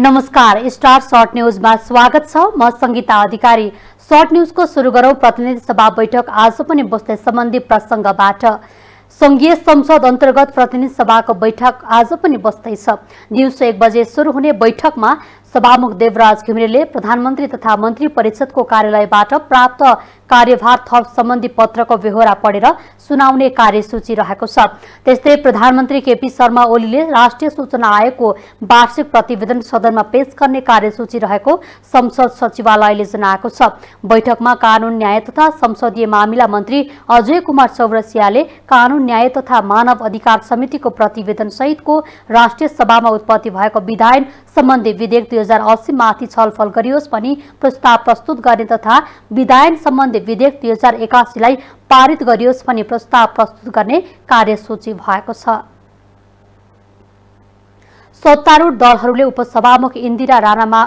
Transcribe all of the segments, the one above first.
नमस्कार star short न्युजमा स्वागत छ म संगीता अधिकारी सर्ट न्युजको सुरु गरौँ प्रतिनिधि सभा बैठक आज पनि बस्ने सम्बन्धी प्रसङ्गबाट संघीय संसद अन्तर्गत प्रतिनिधि सभाको बैठक आज पनि बस्दैछ दिउँसो एक बजे सुरु हुने बैठकमा सभामुख देवराज घिमिरेले प्रधानमन्त्री तथा मन्त्री परिषदको कार्यालयबाट प्राप्त कार्यभार थप सम्बन्धी पत्रको बेहोरा पढेर सुनाउने कार्यसूची रहेको छ त्यस्तै प्रधानमन्त्री केपी शर्मा ओलीले राष्ट्रिय सूचना आयोगको वार्षिक प्रतिवेदन सदनमा पेश गर्ने कार्यसूची रहेको संसद सचिवालयले जनाएको छ बैठकमा कानून न्याय तथा संसदीय मामिला मन्त्री अजय कुमार चौरसियाले कानून न्याय तथा मानव अधिकार समितिको प्रतिवेदन सहितको राष्ट्रिय सभामा उत्पत्ति भएको विधायन सम्बन्धी विधेयक दुई हजार अस्सीमाथि छलफल गरियोस् भनी प्रस्ताव प्रस्तुत गर्ने तथा विधायन सम्बन्धी विधेयक दुई हजार एकासीलाई पारित गरियोस् भनी प्रस्ताव प्रस्तुत गर्ने कार्यसूची भएको छ सत्तारूढ दलहरूले उपसभामुख इन्दिरा राणामा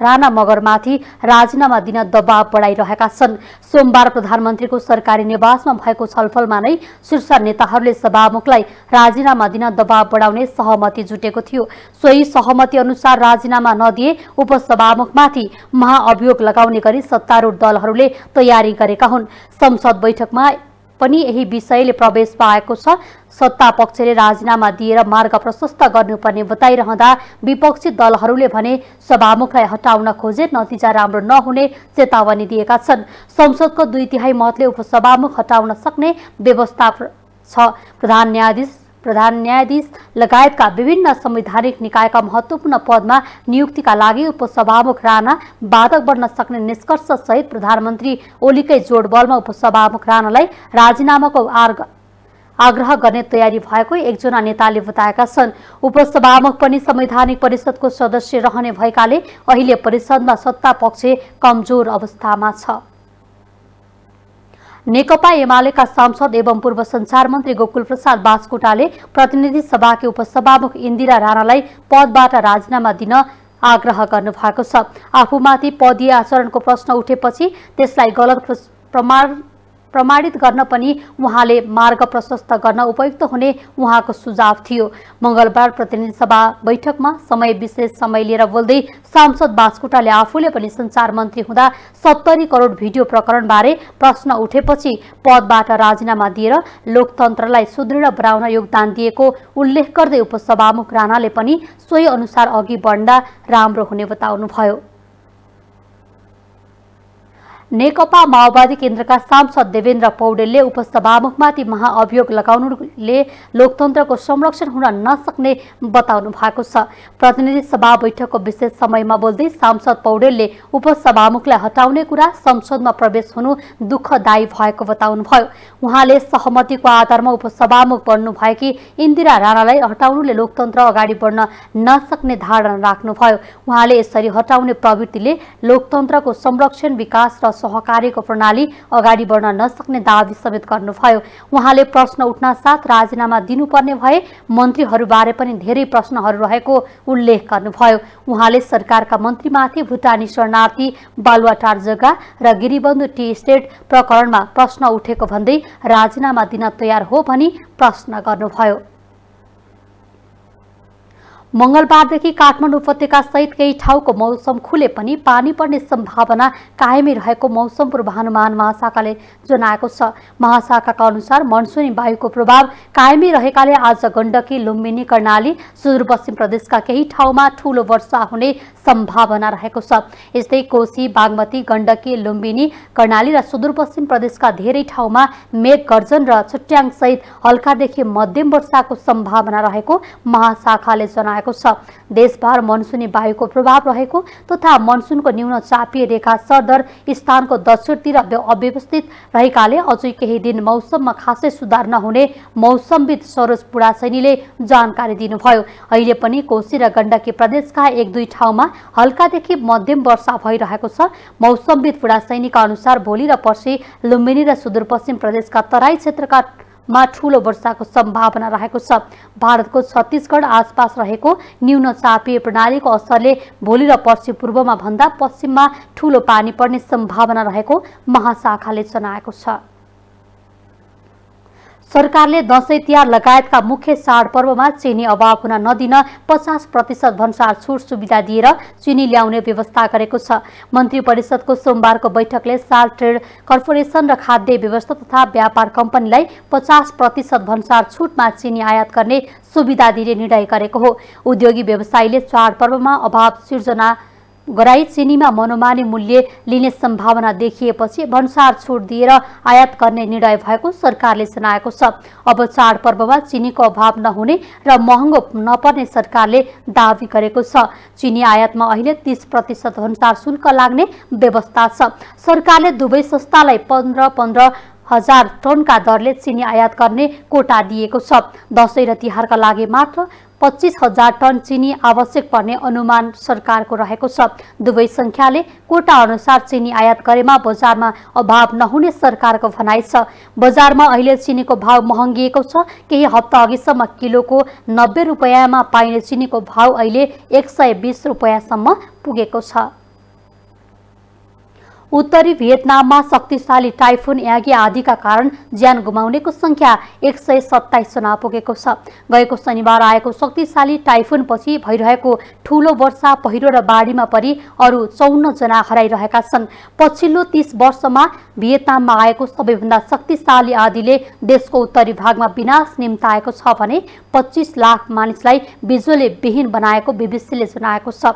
राणा मगरमाथि राजीनामा दिन दबाव बढाइरहेका छन् सोमबार प्रधानमन्त्रीको सरकारी निवासमा भएको छलफलमा नै शीर्ष नेताहरूले सभामुखलाई राजीनामा दिन दबाव बढाउने सहमति जुटेको थियो सोही सहमति अनुसार राजीनामा नदिए उपसभामुखमाथि महाअभियोग लगाउने गरी सत्तारूढ दलहरूले तयारी गरेका हुन् संसद बैठकमा पनि यही विषयले प्रवेश पाएको छ सत्ता पक्षले राजीनामा दिएर मार्ग प्रशस्त गर्नुपर्ने बताइरहँदा विपक्षी दलहरूले भने सभामुखलाई हटाउन खोजे नतिजा राम्रो नहुने चेतावनी दिएका छन् संसदको दुई तिहाई मतले उपसभामुख हटाउन सक्ने व्यवस्था छ प्रधान न्यायाधीश प्रधान न्यायाधीश लगायतका विभिन्न संवैधानिक निकायका महत्त्वपूर्ण पदमा नियुक्तिका लागि उपसभामुख राणा बाधक बन्न सक्ने निष्कर्षसहित प्रधानमन्त्री ओलीकै जोडबलमा उपसभामुख राणालाई राजीनामाको आर्ग आग्रह गर्ने तयारी भएको एकजना नेताले बताएका छन् उपसभामुख पनि संवैधानिक परिषदको सदस्य रहने भएकाले अहिले परिषदमा सत्ता पक्ष कमजोर अवस्थामा छ नेकपा एमालेका सांसद एवं पूर्व संचार मन्त्री गोकुल प्रसाद बासकोटाले प्रतिनिधि सभाकै उपसभामुख इन्दिरा राणालाई पदबाट राजीनामा दिन आग्रह गर्नुभएको छ आफूमाथि पदीय आचरणको प्रश्न उठेपछि त्यसलाई गलत प्रमाण प्रमाणित गर्न पनि उहाँले मार्ग प्रशस्त गर्न उपयुक्त हुने उहाँको सुझाव थियो मङ्गलबार प्रतिनिधि सभा बैठकमा समय विशेष समय लिएर बोल्दै सांसद बास्कुटाले आफूले पनि संचार मन्त्री हुँदा सत्तरी करोड भिडियो प्रकरणबारे प्रश्न उठेपछि पदबाट राजीनामा दिएर लोकतन्त्रलाई सुदृढ बनाउन योगदान दिएको उल्लेख गर्दै उपसभामुख राणाले पनि सोही अनुसार अघि बढ्दा राम्रो हुने बताउनुभयो नेकपा माओवादी केन्द्रका सांसद देवेन्द्र पौडेलले उपसभामुखमाथि महाअभियोग लगाउनुले लोकतन्त्रको संरक्षण हुन नसक्ने बताउनु भएको छ प्रतिनिधि सभा बैठकको विशेष समयमा बोल्दै सांसद पौडेलले उपसभामुखलाई हटाउने कुरा संसदमा प्रवेश हुनु दुःखदायी भएको बताउनुभयो उहाँले सहमतिको आधारमा उपसभामुख बन्नुभएकी इन्दिरा राणालाई हटाउनुले लोकतन्त्र अगाडि बढ्न नसक्ने धारणा राख्नुभयो उहाँले यसरी हटाउने प्रवृत्तिले लोकतन्त्रको संरक्षण विकास र सहकार्यको प्रणाली अगाडि बढ्न नसक्ने दावी समेत गर्नुभयो उहाँले प्रश्न उठ्न साथ राजीनामा दिनुपर्ने भए मन्त्रीहरूबारे पनि धेरै प्रश्नहरू रहेको उल्लेख गर्नुभयो उहाँले सरकारका मन्त्रीमाथि भुटानी शरणार्थी बालुवाटार जग्गा र गिरिबन्धु टी स्टेट प्रकरणमा प्रश्न उठेको भन्दै राजीनामा दिन तयार हो भनी प्रश्न गर्नुभयो मङ्गलबारदेखि काठमाडौँ उपत्यका सहित केही ठाउँको मौसम खुले पनि पानी पर्ने सम्भावना कायमै रहेको मौसम पूर्वानुमान महाशाखाले जनाएको छ महाशाखाका अनुसार मनसुनी वायुको प्रभाव कायमै रहेकाले आज गण्डकी लुम्बिनी कर्णाली सुदूरपश्चिम प्रदेशका केही ठाउँमा ठूलो वर्षा हुने सम्भावना रहेको छ यस्तै कोशी बागमती गण्डकी लुम्बिनी कर्णाली र सुदूरपश्चिम प्रदेशका धेरै ठाउँमा मेघ गर्जन र छुट्याङसहित हल्कादेखि मध्यम वर्षाको सम्भावना रहेको महाशाखाले जनाएको भएको छ देशभर मनसुनी वायुको प्रभाव रहेको तथा मनसुनको न्यून चापीय रेखा सरदर स्थानको दक्षिणतिर अव्यवस्थित रहेकाले अझै केही दिन मौसममा खासै सुधार नहुने मौसमविद सरोज पुडासैनीले जानकारी दिनुभयो अहिले पनि कोशी र गण्डकी प्रदेशका एक दुई ठाउँमा हल्कादेखि मध्यम वर्षा भइरहेको छ मौसमविद पुडासैनीका अनुसार भोलि र पर्सि लुम्बिनी र सुदूरपश्चिम प्रदेशका तराई क्षेत्रका मा ठूलो वर्षाको सम्भावना रहेको छ भारतको छत्तिसगढ आसपास रहेको न्यून चापीय प्रणालीको असरले भोलि र पश्चिम पूर्वमा भन्दा पश्चिममा ठूलो पानी पर्ने सम्भावना रहेको महाशाखाले जनाएको छ सरकारले दसैँ तिहार लगायतका मुख्य चाडपर्वमा चिनी अभाव हुन नदिन पचास प्रतिशत भन्सार छुट सुविधा दिएर चिनी ल्याउने व्यवस्था गरेको छ मन्त्री परिषदको सोमबारको बैठकले साल ट्रेड कर्पोरेसन र खाद्य व्यवस्था तथा व्यापार कम्पनीलाई पचास प्रतिशत भन्सार छुटमा चिनी आयात गर्ने सुविधा दिने निर्णय गरेको हो उद्योगी व्यवसायीले चाडपर्वमा अभाव सिर्जना गराई चिनीमा मनोमानी मूल्य लिने सम्भावना देखिएपछि भन्सार छुट दिएर आयात गर्ने निर्णय भएको सरकारले जनाएको छ अब चाडपर्वमा चिनीको अभाव नहुने र महँगो नपर्ने सरकारले दावी गरेको छ चिनी आयातमा अहिले तीस प्रतिशत भन्सार शुल्क लाग्ने व्यवस्था छ सरकारले दुवै संस्थालाई पन्ध्र पन्ध्र हजार टनका दरले चिनी आयात गर्ने कोटा दिएको छ दसैँ र तिहारका लागि मात्र पच्चिस हजार टन चिनी आवश्यक पर्ने अनुमान सरकारको रहेको छ दुवै सङ्ख्याले कोटा अनुसार चिनी आयात गरेमा बजारमा अभाव नहुने सरकारको भनाइ छ बजारमा अहिले चिनीको भाव महँगिएको छ केही हप्ता अघिसम्म किलोको नब्बे रुपियाँमा पाइने चिनीको भाव अहिले एक सय बिस रुपियाँसम्म पुगेको छ उत्तरी भियतनाममा शक्तिशाली टाइफोन यागी आदिका कारण ज्यान गुमाउनेको सङ्ख्या एक सय सत्ताइसजना पुगेको छ गएको शनिबार आएको शक्तिशाली टाइफोनपछि भइरहेको ठूलो वर्षा पहिरो र बाढीमा परि अरू चौन्नजना हराइरहेका छन् पछिल्लो तीस वर्षमा भियतनाममा आएको सबैभन्दा शक्तिशाली आदिले देशको उत्तरी भागमा विनाश निम्ताएको छ भने पच्चिस लाख मानिसलाई बिजुली विहीन बनाएको बिबिसीले जनाएको छ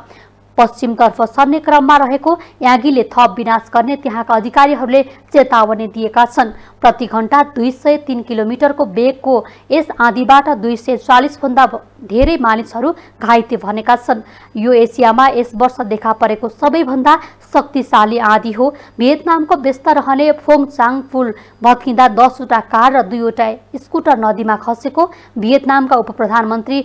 पश्चिमतर्फ सर्ने क्रममा रहेको यागीले थप विनाश गर्ने त्यहाँका अधिकारीहरूले चेतावनी दिएका छन् प्रति घण्टा दुई सय तिन किलोमिटरको वेगको यस आँधीबाट दुई सय चालिसभन्दा धेरै मानिसहरू घाइते भनेका छन् यो एसियामा यस वर्ष देखा परेको सबैभन्दा शक्तिशाली आँधी हो भियतनामको व्यस्त रहने फोङचाङ पुल भत्किँदा दसवटा कार र दुईवटा स्कुटर नदीमा खसेको भियतनामका उप प्रधानमन्त्री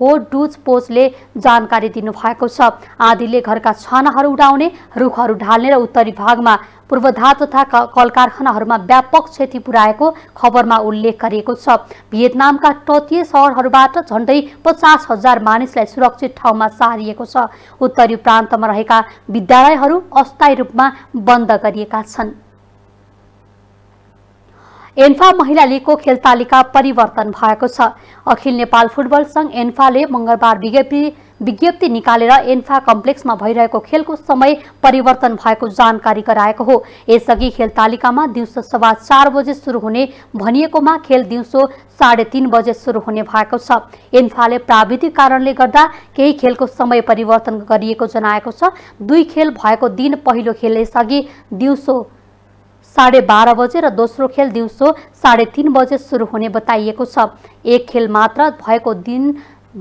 हो डुज पोस्टले जानकारी दिनुभएको छ आँधीले घरका छानाहरू उडाउने रुखहरू ढाल्ने र उत्तरी भागमा पूर्वधार तथा कल कारखानाहरूमा व्यापक क्षति पुर्याएको खबरमा उल्लेख गरिएको छ भियतनामका तटीय सहरहरूबाट झन्डै पचास हजार मानिसलाई सुरक्षित ठाउँमा सारिएको छ उत्तरी प्रान्तमा रहेका विद्यालयहरू अस्थायी रूपमा बन्द गरिएका छन् एन्फा महिला लिगको खेल तालिका परिवर्तन भएको छ अखिल नेपाल फुटबल सङ्घ एन्फाले मङ्गलबार विज्ञप्ति विज्ञप्ति निकालेर एन्फा कम्प्लेक्समा भइरहेको खेलको समय परिवर्तन भएको जानकारी गराएको हो यसअघि खेल तालिकामा दिउँसो सवा चार बजे सुरु हुने भनिएकोमा खेल दिउँसो साढे तिन बजे सुरु हुने भएको छ एन्फाले प्राविधिक कारणले गर्दा केही खेलको समय परिवर्तन गरिएको जनाएको छ दुई खेल भएको दिन पहिलो खेल यसअघि दिउँसो साढे बाह्र बजे र दोस्रो खेल दिउँसो साढे तिन बजे सुरु हुने बताइएको छ एक खेल मात्र भएको दिन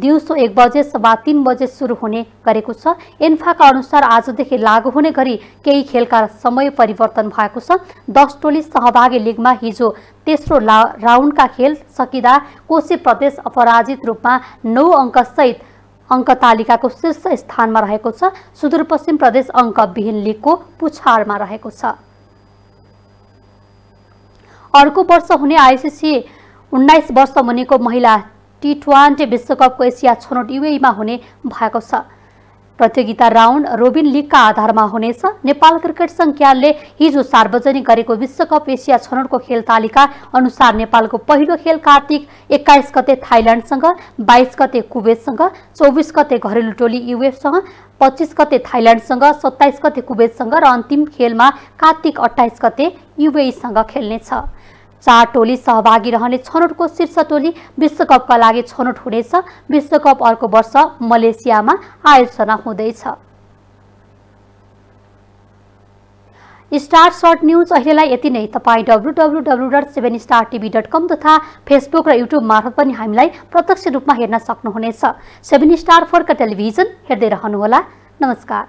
दिउँसो एक बजे सभा तिन बजे सुरु हुने गरेको छ एन्फाका अनुसार आजदेखि लागू हुने गरी केही खेलका समय परिवर्तन भएको छ दस टोली सहभागी लिगमा हिजो तेस्रो ला राउन्डका खेल सकिँदा कोशी प्रदेश अपराजित रूपमा नौ अङ्कसहित अङ्क तालिकाको शीर्ष स्थानमा रहेको छ सुदूरपश्चिम प्रदेश अङ्कविहीन लिगको पुछारमा रहेको छ अर्को वर्ष हुने आइसिसी उन्नाइस वर्ष मुनिको महिला टी ट्वेन्टी विश्वकपको एसिया छनौट युएमा हुने भएको छ प्रतियोगिता राउन्ड रोबिन लिगका आधारमा हुनेछ नेपाल क्रिकेट सङ्ख्याले हिजो सार्वजनिक गरेको विश्वकप एसिया छनौटको खेल तालिका अनुसार नेपालको पहिलो खेल कार्तिक एक्काइस गते थाइल्यान्डसँग बाइस गते कुवेतसँग चौबिस गते घरेलु टोली युएफसँग पच्चिस गते थाइल्यान्डसँग सत्ताइस गते कुवेतसँग र अन्तिम खेलमा कार्तिक अट्ठाइस गते युएसँग खेल्नेछ चार टोली सहभागी रहने छनौटको शीर्ष टोली विश्वकपका लागि छनौट हुनेछ विश्वकप अर्को वर्ष मलेसियामा आयोजना हुँदैछ स्टार सर्ट न्युज अहिलेलाई यति नै तपाईँ W W W dot seven star TV dot com तथा फेसबुक र युट्युब मार्फत पनि हामीलाई प्रत्यक्ष रूपमा हेर्न सक्नुहुनेछ सेभेन स्टार फोरका टेलिभिजन हेर्दै रहनुहोला नमस्कार